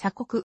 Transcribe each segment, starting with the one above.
鎖国。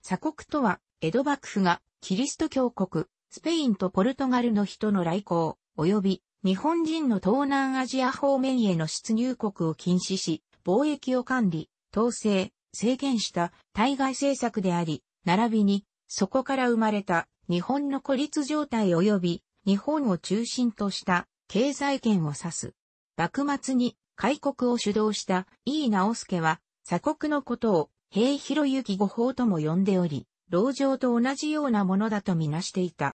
鎖国とは、江戸幕府が、キリスト教国、スペインとポルトガルの人の来航、及び、日本人の東南アジア方面への出入国を禁止し、貿易を管理、統制、制限した対外政策であり、並びに、そこから生まれた日本の孤立状態及び日本を中心とした経済圏を指す。幕末に開国を主導した井伊直輔は鎖国のことを平広行御法とも呼んでおり、牢城と同じようなものだとみなしていた。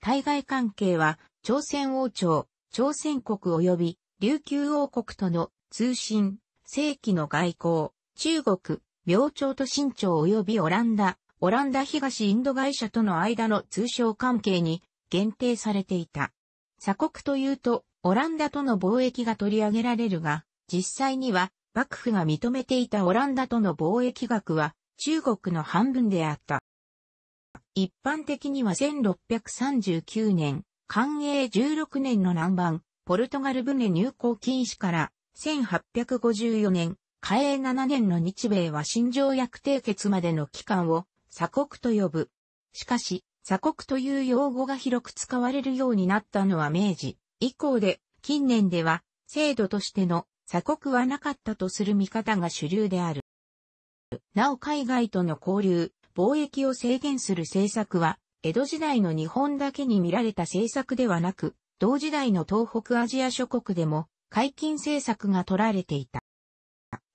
対外関係は、朝鮮王朝、朝鮮国及び琉球王国との通信、正規の外交、中国、明朝と清朝及びオランダ、オランダ東インド会社との間の通商関係に限定されていた。鎖国というと、オランダとの貿易が取り上げられるが、実際には幕府が認めていたオランダとの貿易額は中国の半分であった。一般的には1639年、寛永16年の南蛮、ポルトガル船入港禁止から1854年、嘉永7年の日米は新条約締結までの期間を鎖国と呼ぶ。しかし、鎖国という用語が広く使われるようになったのは明治以降で、近年では制度としての鎖国はなかったとする見方が主流である。なお海外との交流、貿易を制限する政策は、江戸時代の日本だけに見られた政策ではなく、同時代の東北アジア諸国でも解禁政策が取られていた。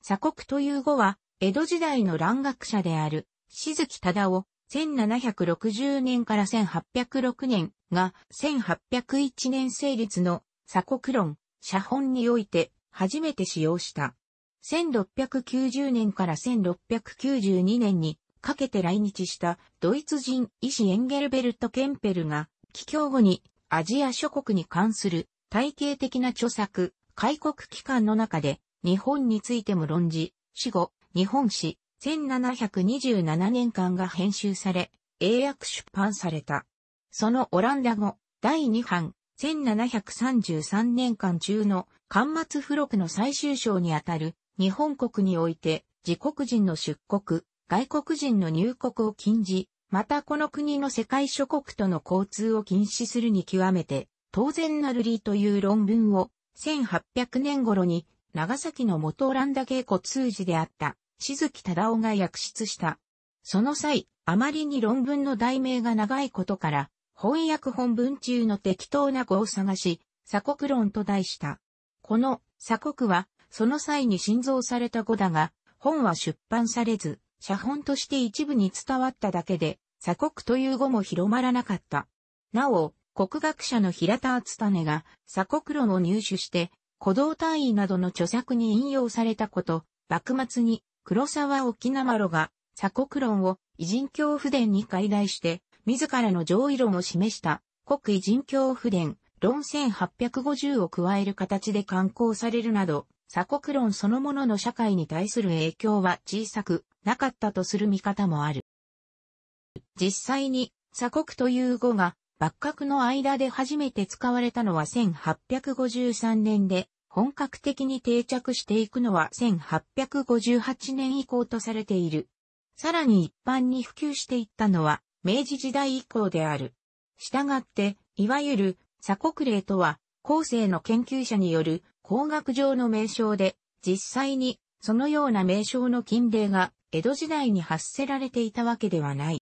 鎖国という語は、江戸時代の蘭学者である、静木忠夫、1760年から1806年が1801年成立の鎖国論、写本において初めて使用した。1690年から1692年にかけて来日したドイツ人医師エンゲルベルト・ケンペルが、帰郷後にアジア諸国に関する体系的な著作、開国機関の中で日本についても論じ、死後、日本史、1727年間が編集され、英訳出版された。そのオランダ語、第2版、1733年間中の巻末付録の最終章にあたる、日本国において、自国人の出国、外国人の入国を禁じ、またこの国の世界諸国との交通を禁止するに極めて、当然なる理という論文を、1800年頃に、長崎の元オランダ稽古通詞であった、静木忠夫が訳出した。その際、あまりに論文の題名が長いことから、翻訳本文中の適当な語を探し、鎖国論と題した。この鎖国は、その際に新造された語だが、本は出版されず、写本として一部に伝わっただけで、鎖国という語も広まらなかった。なお、国学者の平田厚種が鎖国論を入手して、鼓動単位などの著作に引用されたこと、幕末に黒沢沖縄路が鎖国論を偉人教不伝に解題して、自らの上位論を示した国偉人教不伝論1850を加える形で刊行されるなど、鎖国論そのものの社会に対する影響は小さくなかったとする見方もある。実際に鎖国という語が幕閣の間で初めて使われたのは1853年で、本格的に定着していくのは1858年以降とされている。さらに一般に普及していったのは明治時代以降である。したがって、いわゆる鎖国令とは、後世の研究者による工学上の名称で、実際にそのような名称の禁令が江戸時代に発せられていたわけではない。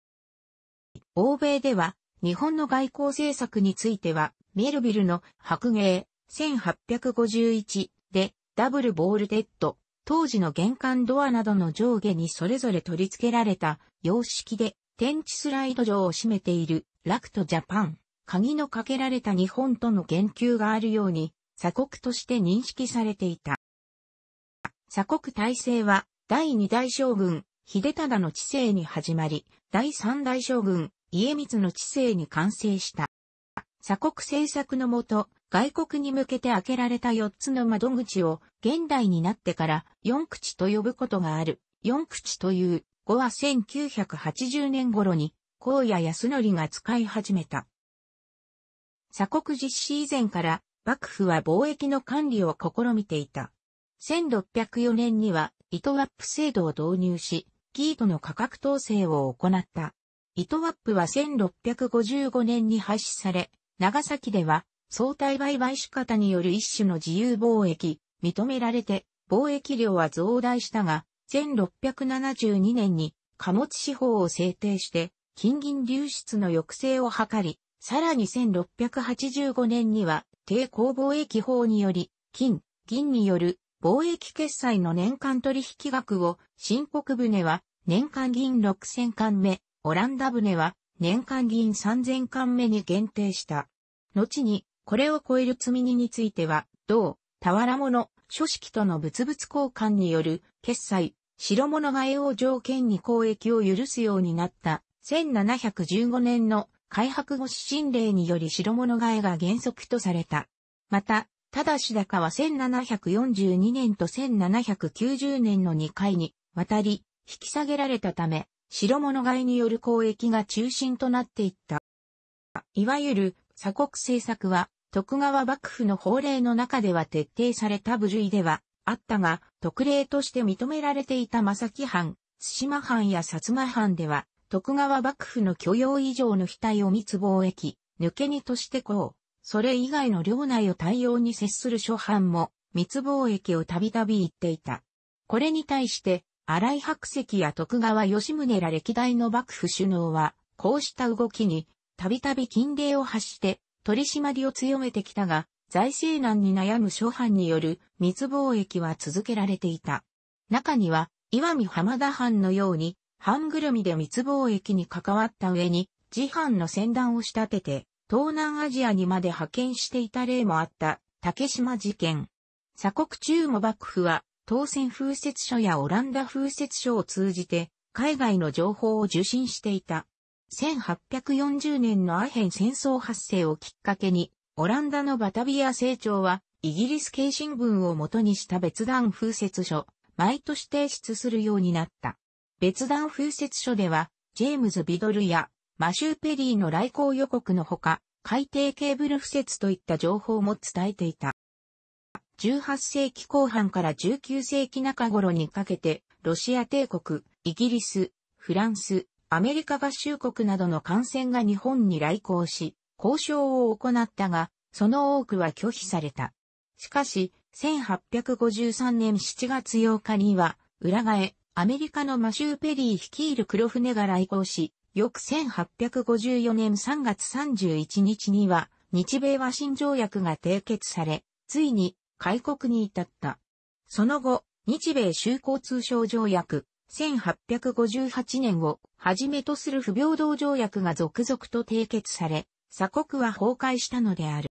欧米では、日本の外交政策については、メルビルの白芸1851でダブルボールデッド、当時の玄関ドアなどの上下にそれぞれ取り付けられた様式で、天地スライド上を占めているラクトジャパン。鍵のかけられた日本との言及があるように、鎖国として認識されていた。鎖国体制は、第二代将軍、秀忠の治世に始まり、第三代将軍、家光の治世に完成した。鎖国政策のもと、外国に向けて開けられた四つの窓口を、現代になってから四口と呼ぶことがある。四口という語は1980年頃に、荒野康則が使い始めた。鎖国実施以前から幕府は貿易の管理を試みていた。1604年には糸ワップ制度を導入し、ートの価格統制を行った。糸ワップは1655年に廃止され、長崎では相対売買仕方による一種の自由貿易、認められて貿易量は増大したが、1672年に貨物司法を制定して、金銀流出の抑制を図り、さらに1685年には、抵抗貿易法により、金、銀による貿易決済の年間取引額を、新国船は年間銀6000貫目、オランダ船は年間銀3000貫目に限定した。後に、これを超える積み荷については、同、俵物、書式との物々交換による決済、白物替えを条件に交易を許すようになった1715年の開白後指針令により白物替えが原則とされた。また、ただし高は1742年と1790年の2回に渡り、引き下げられたため、白物買いによる交易が中心となっていった。いわゆる鎖国政策は、徳川幕府の法令の中では徹底された部類ではあったが、特例として認められていた正木藩、津島藩や薩摩藩では、徳川幕府の許容以上の額を密貿易、抜け荷としてこう、それ以外の領内を対応に接する諸藩も、密貿易をたびたび言っていた。これに対して、荒井白石や徳川吉宗ら歴代の幕府首脳は、こうした動きに、たびたび禁令を発して、取り締まりを強めてきたが、財政難に悩む諸藩による密貿易は続けられていた。中には、岩見浜田藩のように、半ぐるみで密貿易に関わった上に、自販の船団を仕立てて、東南アジアにまで派遣していた例もあった、竹島事件。鎖国中も幕府は、当選風雪書やオランダ風雪書を通じて、海外の情報を受信していた。1840年のアヘン戦争発生をきっかけに、オランダのバタビア成長は、イギリス系新聞を元にした別段風雪書、毎年提出するようになった。別段風説書では、ジェームズ・ビドルやマシュー・ペリーの来航予告のほか、海底ケーブル敷設といった情報も伝えていた。18世紀後半から19世紀中頃にかけて、ロシア帝国、イギリス、フランス、アメリカ合衆国などの艦船が日本に来航し、交渉を行ったが、その多くは拒否された。しかし、1853年7月8日には、裏返、アメリカのマシュー・ペリー率いる黒船が来航し、翌1854年3月31日には、日米和親条約が締結され、ついに開国に至った。その後、日米修好通商条約、1858年をはじめとする不平等条約が続々と締結され、鎖国は崩壊したのである。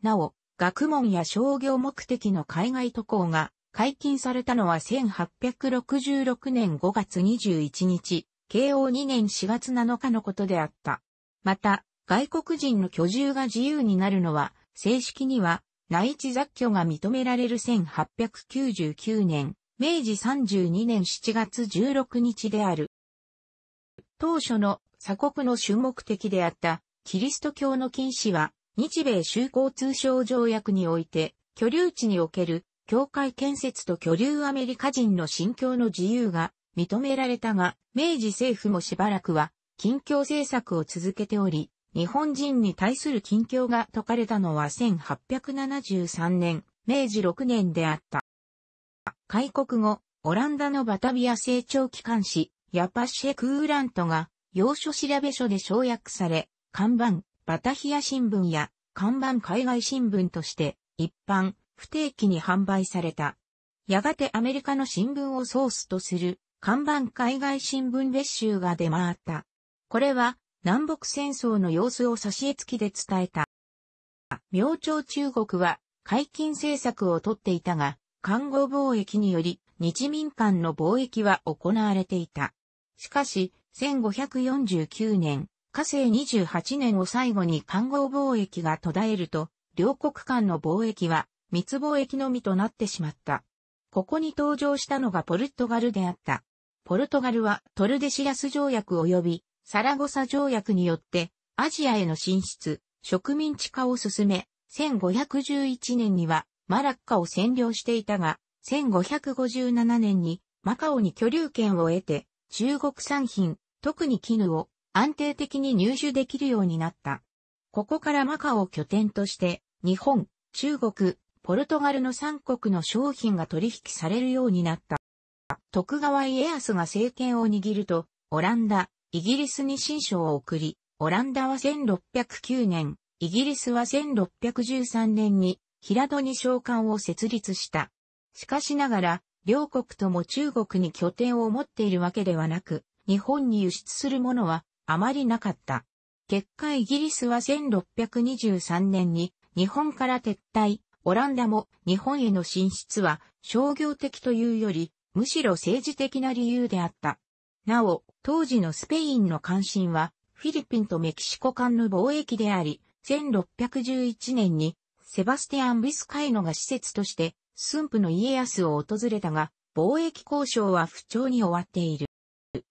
なお、学問や商業目的の海外渡航が解禁されたのは1866年5月21日、慶応2年4月7日のことであった。また、外国人の居住が自由になるのは、正式には内地雑居が認められる1899年、明治32年7月16日である。当初の鎖国の主目的であったキリスト教の禁止は、日米修好通商条約において、居留地における教会建設と居留アメリカ人の信教の自由が認められたが、明治政府もしばらくは近況政策を続けており、日本人に対する近況が解かれたのは1873年、明治6年であった。開国後、オランダのバタビア成長機関紙、ヤパシェ・クーラントが、要所調べ書で省略され、看板、バタヒア新聞や、看板海外新聞として、一般、不定期に販売された。やがてアメリカの新聞をソースとする看板海外新聞列集が出回った。これは南北戦争の様子を差し絵付きで伝えた。明朝中国は解禁政策をとっていたが、看護貿易により日民間の貿易は行われていた。しかし、1549年、火星28年を最後に看護貿易が途絶えると、両国間の貿易は密貿易のみとなってしまった。ここに登場したのがポルトガルであった。ポルトガルはトルデシアス条約及びサラゴサ条約によってアジアへの進出、植民地化を進め、1511年にはマラッカを占領していたが、1557年にマカオに居留権を得て、中国産品、特に絹を安定的に入手できるようになった。ここからマカオを拠点として、日本、中国、ポルトガルの三国の商品が取引されるようになった。徳川家康が政権を握ると、オランダ、イギリスに新書を送り、オランダは1609年、イギリスは1613年に平戸に商館を設立した。しかしながら、両国とも中国に拠点を持っているわけではなく、日本に輸出するものはあまりなかった。結果イギリスは1623年に日本から撤退、オランダも日本への進出は商業的というより、むしろ政治的な理由であった。なお、当時のスペインの関心は、フィリピンとメキシコ間の貿易であり、1611年にセバスティアン・ビスカイノが施設として駿府の家康を訪れたが、貿易交渉は不調に終わっている。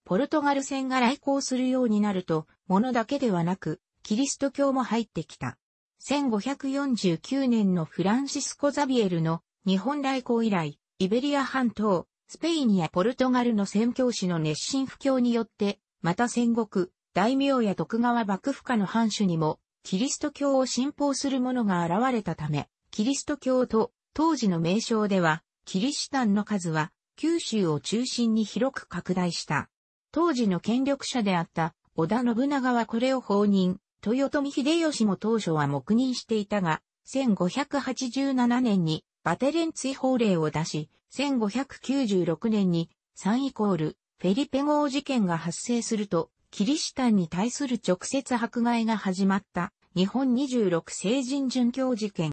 ポルトガル船が来航するようになると、物だけではなく、キリスト教も入ってきた。1549年のフランシスコ・ザビエルの日本来航以来、イベリア半島、スペインやポルトガルの宣教師の熱心布教によって、また戦国、大名や徳川幕府下の藩主にも、キリスト教を信奉する者が現れたため、キリスト教と当時の名称では、キリシタンの数は九州を中心に広く拡大した。当時の権力者であった織田信長はこれを放任、豊臣秀吉も当初は黙認していたが、1587年にバテレン追放令を出し、1596年に3イコールフェリペ号事件が発生すると、キリシタンに対する直接迫害が始まった日本26成人殉教事件。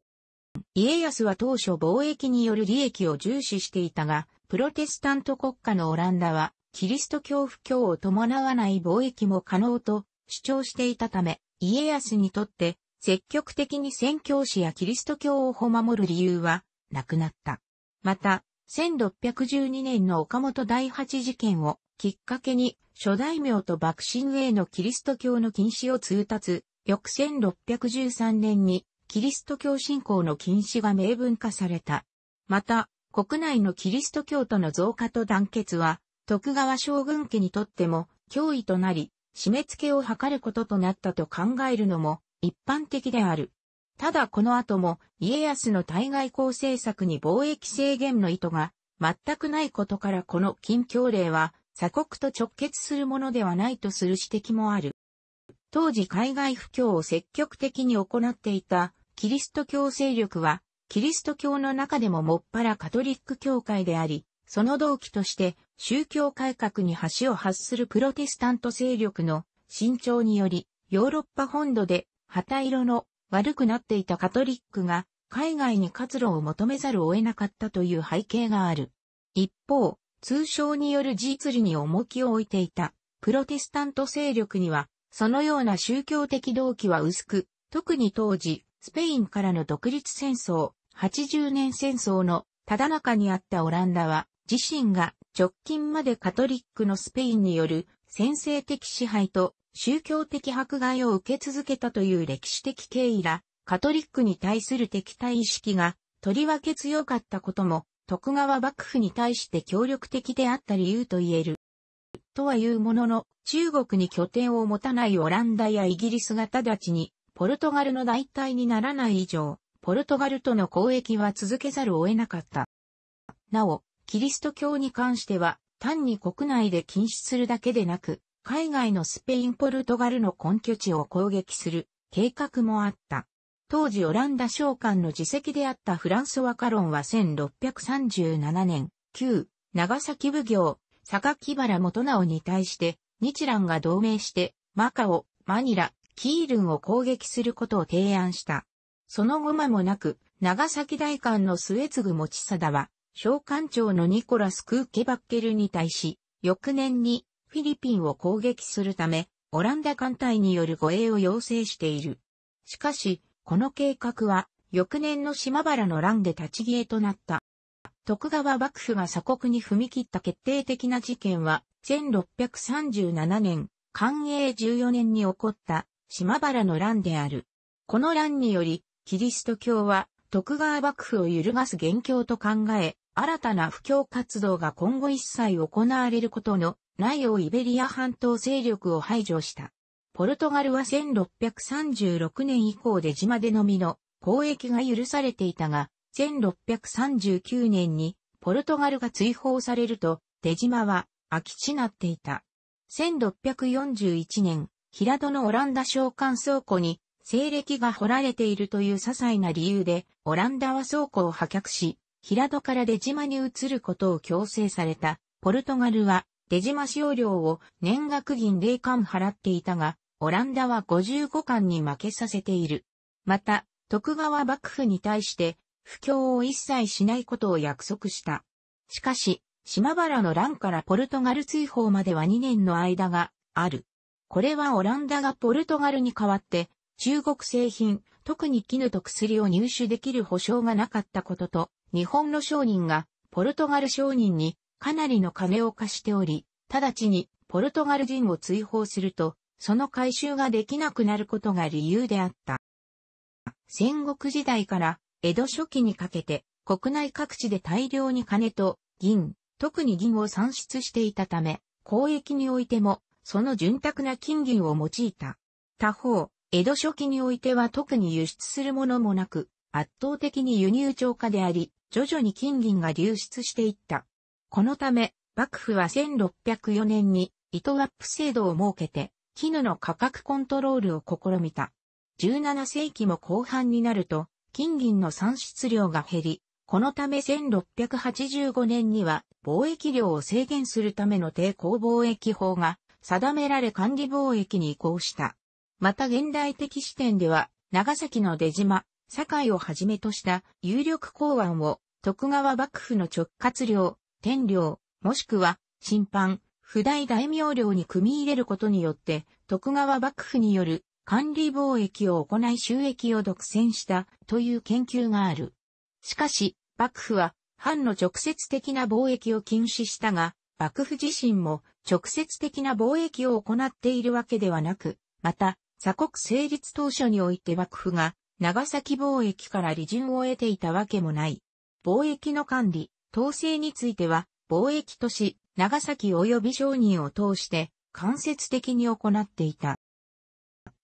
家康は当初貿易による利益を重視していたが、プロテスタント国家のオランダは、キリスト教不教を伴わない貿易も可能と主張していたため、家康にとって積極的に宣教師やキリスト教を守る理由はなくなった。また、1612年の岡本第八事件をきっかけに諸大名と幕臣へのキリスト教の禁止を通達、翌1613年にキリスト教信仰の禁止が明文化された。また、国内のキリスト教徒の増加と団結は、徳川将軍家にとっても脅威となり、締め付けを図ることとなったと考えるのも一般的である。ただこの後も家康の対外交政策に貿易制限の意図が全くないことからこの近況令は鎖国と直結するものではないとする指摘もある。当時海外布教を積極的に行っていたキリスト教勢力はキリスト教の中でももっぱらカトリック教会であり、その動機として宗教改革に橋を発するプロテスタント勢力の伸長により、ヨーロッパ本土で旗色の悪くなっていたカトリックが海外に活路を求めざるを得なかったという背景がある。一方、通称による事実利に重きを置いていたプロテスタント勢力には、そのような宗教的動機は薄く、特に当時、スペインからの独立戦争、80年戦争のただ中にあったオランダは、自身が直近までカトリックのスペインによる先制的支配と宗教的迫害を受け続けたという歴史的経緯ら、カトリックに対する敵対意識がとりわけ強かったことも、徳川幕府に対して協力的であった理由と言える。とは言うものの、中国に拠点を持たないオランダやイギリスが直ちに、ポルトガルの代替にならない以上、ポルトガルとの交易は続けざるを得なかった。なお、キリスト教に関しては、単に国内で禁止するだけでなく、海外のスペイン・ポルトガルの根拠地を攻撃する計画もあった。当時オランダ商館の自席であったフランソワ・カロンは1637年、旧長崎奉行、坂木原元直に対して日蘭が同盟してマカオ、マニラ、キールンを攻撃することを提案した。その後間もなく、長崎大官の末継持貞は、小艦長のニコラス・クーケバッケルに対し、翌年にフィリピンを攻撃するため、オランダ艦隊による護衛を要請している。しかし、この計画は、翌年の島原の乱で立ち消えとなった。徳川幕府が鎖国に踏み切った決定的な事件は、1637年、寛永14年に起こった島原の乱である。この乱により、キリスト教は徳川幕府を揺るがす元凶と考え、新たな布教活動が今後一切行われることのないをイベリア半島勢力を排除した。ポルトガルは1636年以降で島でのみの交易が許されていたが、1639年にポルトガルが追放されると、出島は空き地なっていた。1641年、平戸のオランダ商館倉庫に西暦が掘られているという些細な理由で、オランダは倉庫を破却し、平戸から出島に移ることを強制された、ポルトガルは出島使用料を年額銀0貫払っていたが、オランダは55巻に負けさせている。また、徳川幕府に対して、不況を一切しないことを約束した。しかし、島原の乱からポルトガル追放までは2年の間がある。これはオランダがポルトガルに代わって、中国製品、特に絹と薬を入手できる保証がなかったことと、日本の商人がポルトガル商人にかなりの金を貸しており、直ちにポルトガル人を追放すると、その回収ができなくなることが理由であった。戦国時代から江戸初期にかけて国内各地で大量に金と銀、特に銀を産出していたため、交易においてもその潤沢な金銀を用いた。他方、江戸初期においては特に輸出するものもなく、圧倒的に輸入超過であり、徐々に金銀が流出していった。このため、幕府は1604年に糸ワップ制度を設けて、絹の価格コントロールを試みた。17世紀も後半になると、金銀の産出量が減り、このため1685年には貿易量を制限するための抵抗貿易法が定められ管理貿易に移行した。また現代的視点では、長崎の出島、堺をはじめとした有力港湾を徳川幕府の直轄領、天領、もしくは審判、不代大名領に組み入れることによって徳川幕府による管理貿易を行い収益を独占したという研究がある。しかし、幕府は藩の直接的な貿易を禁止したが、幕府自身も直接的な貿易を行っているわけではなく、また、鎖国成立当初において幕府が長崎貿易から利潤を得ていたわけもない。貿易の管理、統制については、貿易都市、長崎及び商人を通して、間接的に行っていた。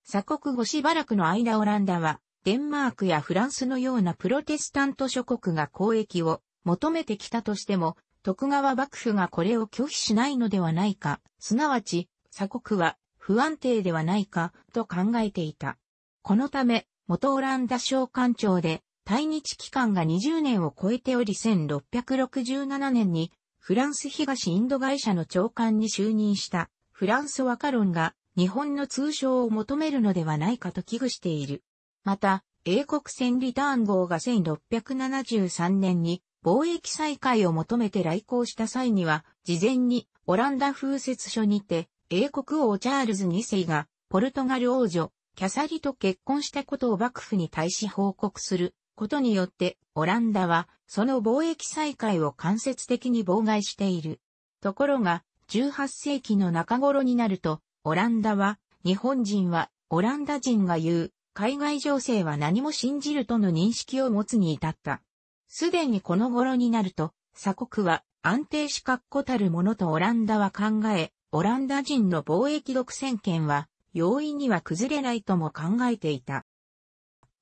鎖国後しばらくの間オランダは、デンマークやフランスのようなプロテスタント諸国が交易を求めてきたとしても、徳川幕府がこれを拒否しないのではないか、すなわち、鎖国は不安定ではないか、と考えていた。このため、元オランダ商館長で、対日期間が20年を超えており1667年に、フランス東インド会社の長官に就任したフランスワカロンが日本の通称を求めるのではないかと危惧している。また、英国船リターン号が1673年に貿易再開を求めて来航した際には、事前にオランダ風説書にて、英国王チャールズ2世がポルトガル王女キャサリと結婚したことを幕府に対し報告することによって、オランダは、その貿易再開を間接的に妨害している。ところが、18世紀の中頃になると、オランダは、日本人は、オランダ人が言う、海外情勢は何も信じるとの認識を持つに至った。すでにこの頃になると、鎖国は安定し確固たるものとオランダは考え、オランダ人の貿易独占権は容易には崩れないとも考えていた。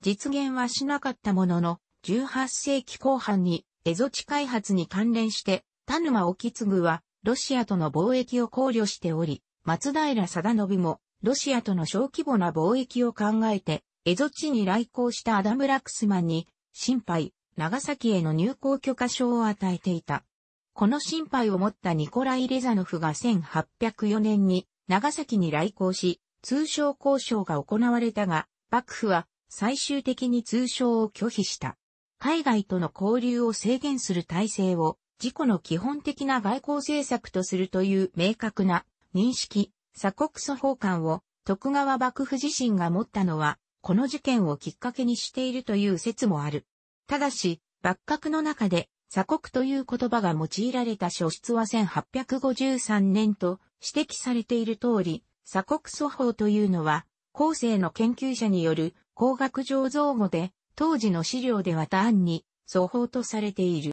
実現はしなかったものの、18世紀後半にエゾ地開発に関連して、田沼沖継はロシアとの貿易を考慮しており、松平定信もロシアとの小規模な貿易を考えて、エゾ地に来航したアダム・ラクスマンに、心配、長崎への入港許可証を与えていた。この心配を持ったニコライ・レザノフが1804年に長崎に来航し、通商交渉が行われたが、幕府は最終的に通商を拒否した。海外との交流を制限する体制を自己の基本的な外交政策とするという明確な認識、鎖国祖法官を徳川幕府自身が持ったのは、この事件をきっかけにしているという説もある。ただし、幕閣の中で鎖国という言葉が用いられた書出は1853年と指摘されている通り、鎖国訴法というのは、後世の研究者による工学上造語で、当時の資料では単に、訴法とされている。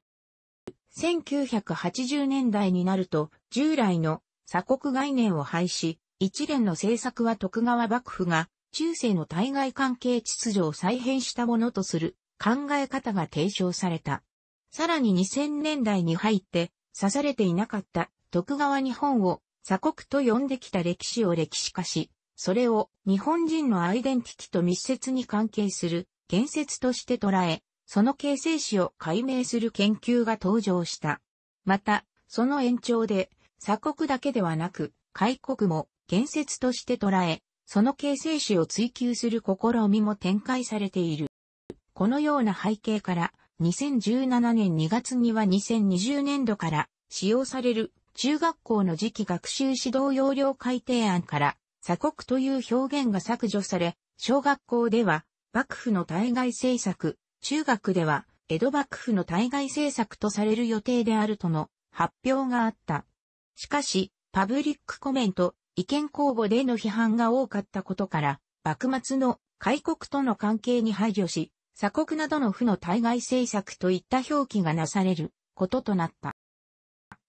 1980年代になると、従来の鎖国概念を廃止、一連の政策は徳川幕府が、中世の対外関係秩序を再編したものとする考え方が提唱された。さらに2000年代に入って、刺されていなかった徳川日本を鎖国と呼んできた歴史を歴史化し、それを日本人のアイデンティティと密接に関係する言説として捉え、その形成史を解明する研究が登場した。また、その延長で、鎖国だけではなく、開国も言説として捉え、その形成史を追求する試みも展開されている。このような背景から、2017年2月には2020年度から使用される中学校の次期学習指導要領改定案から鎖国という表現が削除され、小学校では幕府の対外政策、中学では江戸幕府の対外政策とされる予定であるとの発表があった。しかし、パブリックコメント、意見公募での批判が多かったことから、幕末の開国との関係に配慮し、鎖国などの負の対外政策といった表記がなされることとなった。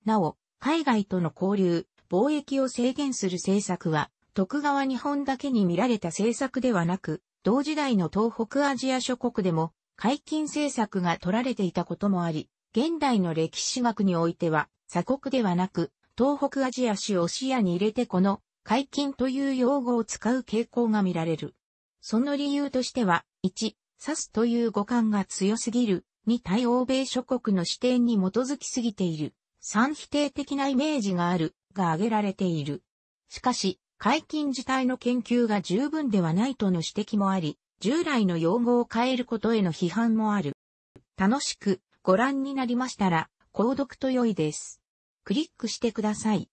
なお、海外との交流、貿易を制限する政策は、徳川日本だけに見られた政策ではなく、同時代の東北アジア諸国でも解禁政策が取られていたこともあり、現代の歴史学においては、鎖国ではなく、東北アジア史を視野に入れてこの解禁という用語を使う傾向が見られる。その理由としては、1、サすという語感が強すぎる、2対欧米諸国の視点に基づきすぎている。三否定的なイメージがあるが挙げられている。しかし、解禁自体の研究が十分ではないとの指摘もあり、従来の用語を変えることへの批判もある。楽しくご覧になりましたら、購読と良いです。クリックしてください。